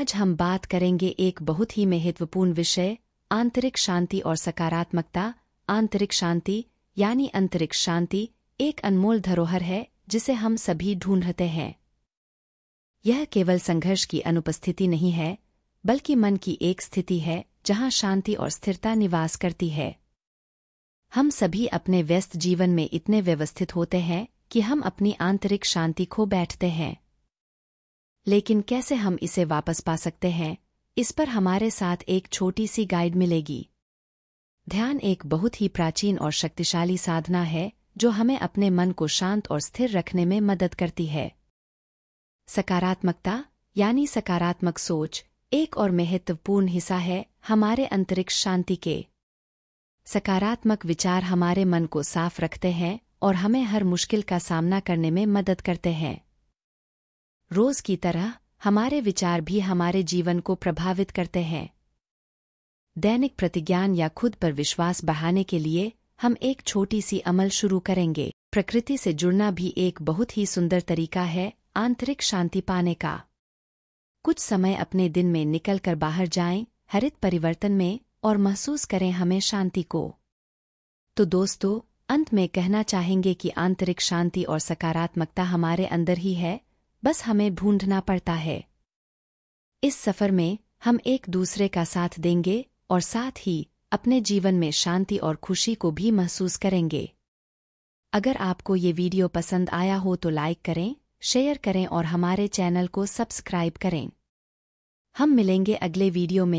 आज हम बात करेंगे एक बहुत ही महत्वपूर्ण विषय आंतरिक शांति और सकारात्मकता आंतरिक शांति यानी अंतरिक्ष शांति एक अनमोल धरोहर है जिसे हम सभी ढूंढते हैं यह केवल संघर्ष की अनुपस्थिति नहीं है बल्कि मन की एक स्थिति है जहां शांति और स्थिरता निवास करती है हम सभी अपने व्यस्त जीवन में इतने व्यवस्थित होते हैं कि हम अपनी आंतरिक शांति खो बैठते हैं लेकिन कैसे हम इसे वापस पा सकते हैं इस पर हमारे साथ एक छोटी सी गाइड मिलेगी ध्यान एक बहुत ही प्राचीन और शक्तिशाली साधना है जो हमें अपने मन को शांत और स्थिर रखने में मदद करती है सकारात्मकता यानी सकारात्मक सोच एक और महत्वपूर्ण हिस्सा है हमारे अंतरिक्ष शांति के सकारात्मक विचार हमारे मन को साफ रखते हैं और हमें हर मुश्किल का सामना करने में मदद करते हैं रोज की तरह हमारे विचार भी हमारे जीवन को प्रभावित करते हैं दैनिक प्रतिज्ञान या खुद पर विश्वास बढ़ाने के लिए हम एक छोटी सी अमल शुरू करेंगे प्रकृति से जुड़ना भी एक बहुत ही सुंदर तरीका है आंतरिक शांति पाने का कुछ समय अपने दिन में निकलकर बाहर जाएं, हरित परिवर्तन में और महसूस करें हमें शांति को तो दोस्तों अंत में कहना चाहेंगे कि आंतरिक शांति और सकारात्मकता हमारे अंदर ही है बस हमें ढूंढना पड़ता है इस सफर में हम एक दूसरे का साथ देंगे और साथ ही अपने जीवन में शांति और खुशी को भी महसूस करेंगे अगर आपको ये वीडियो पसंद आया हो तो लाइक करें शेयर करें और हमारे चैनल को सब्सक्राइब करें हम मिलेंगे अगले वीडियो में